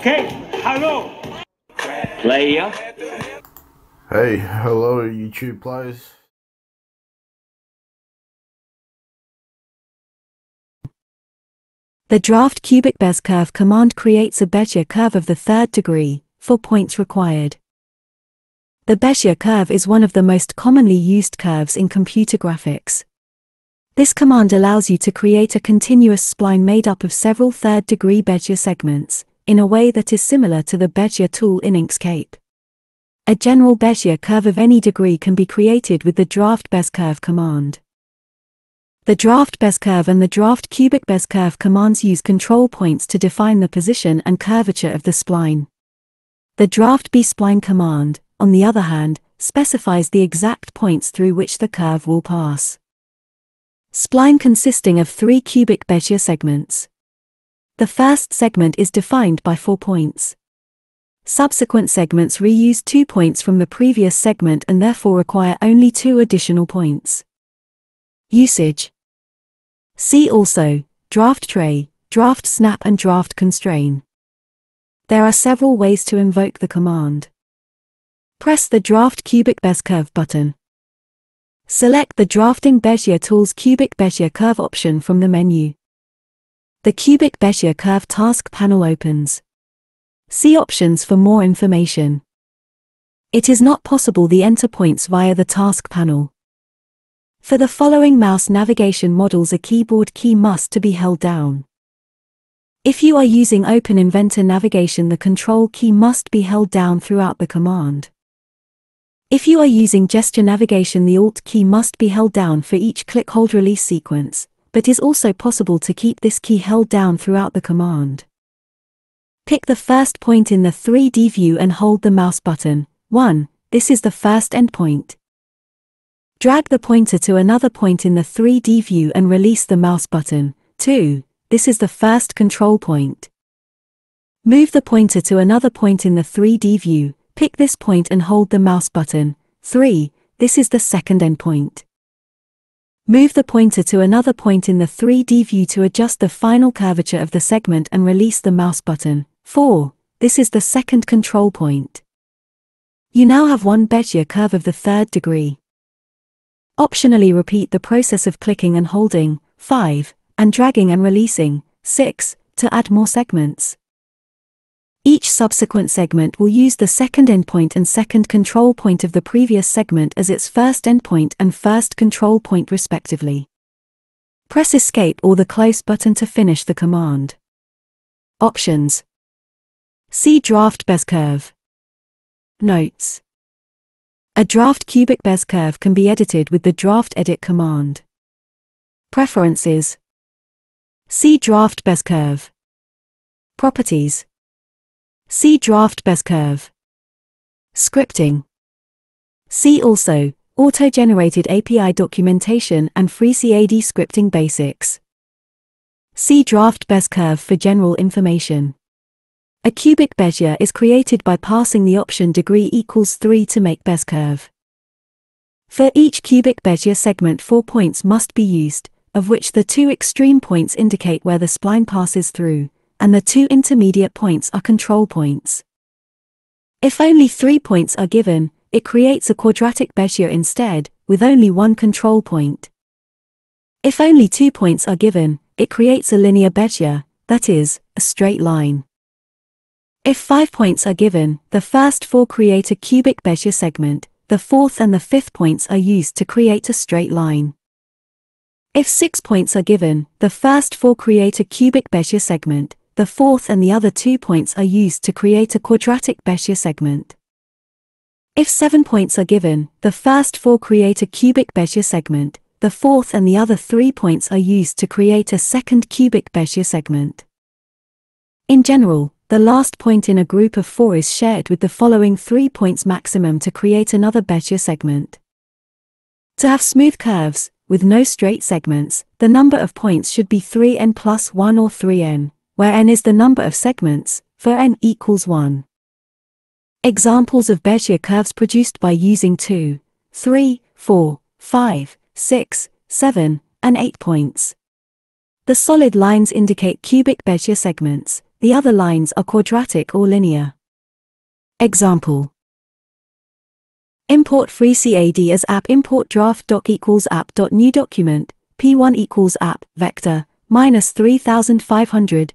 Okay, hello. Player. Hey, hello YouTube players. The draft cubic Bezier curve command creates a Bezier curve of the third degree, for points required. The Bezier curve is one of the most commonly used curves in computer graphics. This command allows you to create a continuous spline made up of several third-degree Bezier segments, in a way that is similar to the Bezier tool in Inkscape. A general Bezier curve of any degree can be created with the draft Curve command. The draft Curve and the draft cubic Curve commands use control points to define the position and curvature of the spline. The draft Spline command, on the other hand, specifies the exact points through which the curve will pass. Spline consisting of three cubic Bezier segments. The first segment is defined by four points. Subsequent segments reuse two points from the previous segment and therefore require only two additional points. Usage See also, draft tray, draft snap and draft constrain. There are several ways to invoke the command. Press the Draft Cubic bez Curve button. Select the Drafting Bezier Tools Cubic Bezier Curve option from the menu. The cubic Bezier curve task panel opens. See options for more information. It is not possible the enter points via the task panel. For the following mouse navigation models a keyboard key must to be held down. If you are using Open Inventor navigation the control key must be held down throughout the command. If you are using gesture navigation the Alt key must be held down for each click-hold release sequence but is also possible to keep this key held down throughout the command. Pick the first point in the 3D view and hold the mouse button. 1. This is the first endpoint. Drag the pointer to another point in the 3D view and release the mouse button. 2. This is the first control point. Move the pointer to another point in the 3D view, pick this point and hold the mouse button. 3. This is the second endpoint. Move the pointer to another point in the 3D view to adjust the final curvature of the segment and release the mouse button. 4. This is the second control point. You now have one Bezier curve of the third degree. Optionally repeat the process of clicking and holding, 5, and dragging and releasing, 6, to add more segments. Each subsequent segment will use the second endpoint and second control point of the previous segment as its first endpoint and first control point respectively. Press Escape or the Close button to finish the command. Options See Draft Bez Curve Notes A draft cubic Bez curve can be edited with the Draft Edit command. Preferences See Draft Bez Curve Properties See draft best curve. Scripting. See also, auto-generated API documentation and free CAD scripting basics. See draft best curve for general information. A cubic bezier is created by passing the option degree equals 3 to make best curve. For each cubic bezier segment four points must be used, of which the two extreme points indicate where the spline passes through, and the two intermediate points are control points. If only three points are given, it creates a quadratic Bézier instead, with only one control point. If only two points are given, it creates a linear Bézier, that is, a straight line. If five points are given, the first four create a cubic Bézier segment, the fourth and the fifth points are used to create a straight line. If six points are given, the first four create a cubic Bézier segment, the fourth and the other two points are used to create a quadratic Bessier segment. If seven points are given, the first four create a cubic Bessier segment, the fourth and the other three points are used to create a second cubic Bessier segment. In general, the last point in a group of four is shared with the following three points maximum to create another Bessier segment. To have smooth curves, with no straight segments, the number of points should be 3n plus 1 or 3n where n is the number of segments, for n equals 1. Examples of Bezier curves produced by using 2, 3, 4, 5, 6, 7, and 8 points. The solid lines indicate cubic Bezier segments, the other lines are quadratic or linear. Example. Import free CAD as app import draft doc equals app dot new document, P1 equals app, vector, minus 3500,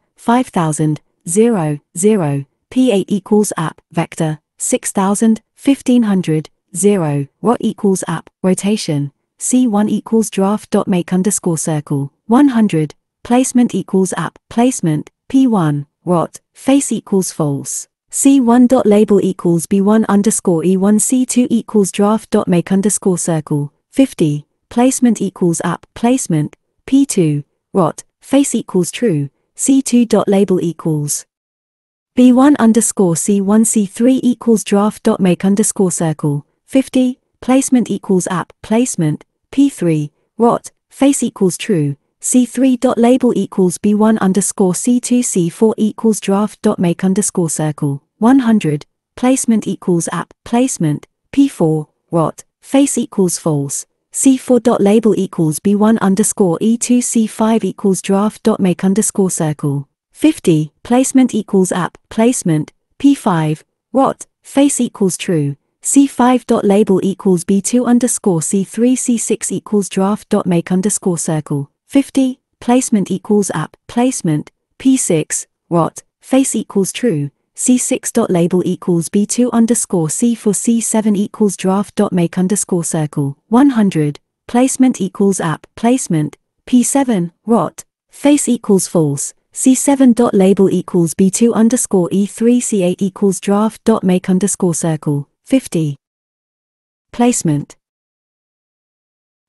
5000, 0, 0, P8 equals app, vector, 6000, 1500, 0, rot equals app, rotation, C1 equals draft dot make underscore circle, 100, placement equals app, placement, P1, rot, face equals false. C1 dot label equals B1 underscore E1 C2 equals draft dot make underscore circle, 50, placement equals app, placement, P2, rot, face equals true, C2 dot label equals B1 underscore C1 C3 equals draft dot make underscore circle 50 placement equals app placement P3 rot face equals true C3 dot label equals B1 underscore C2 C4 equals draft dot make underscore circle 100 placement equals app placement P4 rot face equals false C4 dot label equals B1 underscore E2 C5 equals draft dot make underscore circle. 50, placement equals app, placement, P5, rot, face equals true, C5 dot label equals B2 underscore C3 C6 equals draft dot make underscore circle. 50, placement equals app, placement, P6, rot, face equals true, C6 dot label equals B2 underscore C for C7 equals draft dot make underscore circle, 100, placement equals app, placement, P7, rot, face equals false, C7 dot label equals B2 underscore E3 C8 equals draft dot make underscore circle, 50. Placement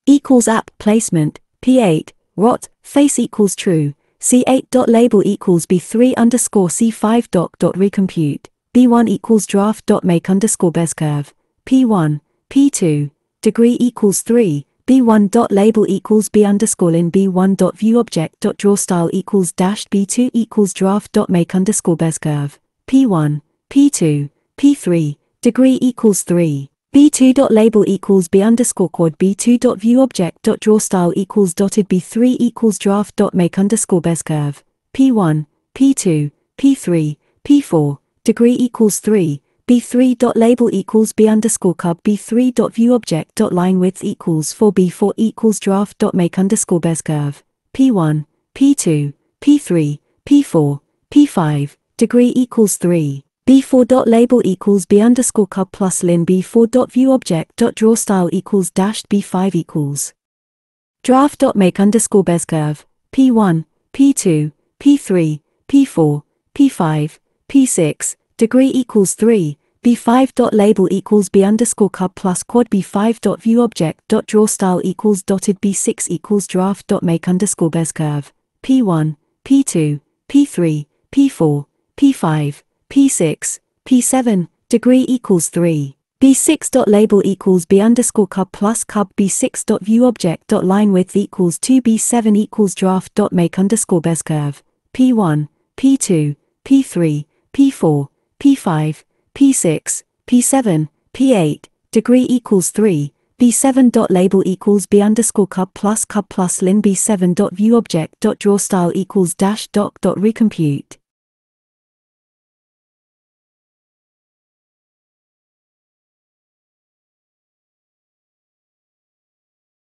equals app placement, P8, rot, face equals true, c 8label equals B3 underscore C5 dot dot recompute, B1 equals draft dot make underscore curve, P1, P2, degree equals 3, B1 dot label equals B underscore in B1 dot view object dot draw style equals dash B2 equals draft dot make underscore curve, P1, P2, P3, degree equals 3. B2.label equals B underscore quad B2.view object dot draw style equals dotted B3 equals draft dot make underscore bez curve P1, P2, P3, P4, degree equals 3, B3 dot label equals B underscore cub B3 dot view object dot line width equals 4 B4 equals draft dot make underscore bez curve P1, P2, P3, P4, P5, degree equals 3. B4 dot label equals B underscore cub plus lin B4 dot view object dot draw style equals dashed B5 equals draft dot make underscore bez curve P1, P2, P3, P4, P5, P6, degree equals 3, B5 dot label equals B underscore cub plus quad B5 dot view object dot draw style equals dotted B6 equals draft dot make underscore bez curve P1, P2, P3, P4, P5, P6, P7, degree equals 3. B6 dot label equals B underscore cub plus cub B6 dot view object dot line width equals 2 B7 equals draft dot make underscore best curve. P1, P2, P3, P4, P5, P6, P7, P8, degree equals 3, B7 dot label equals B underscore cub plus cub plus lin B7 dot view object dot draw style equals dash doc dot recompute.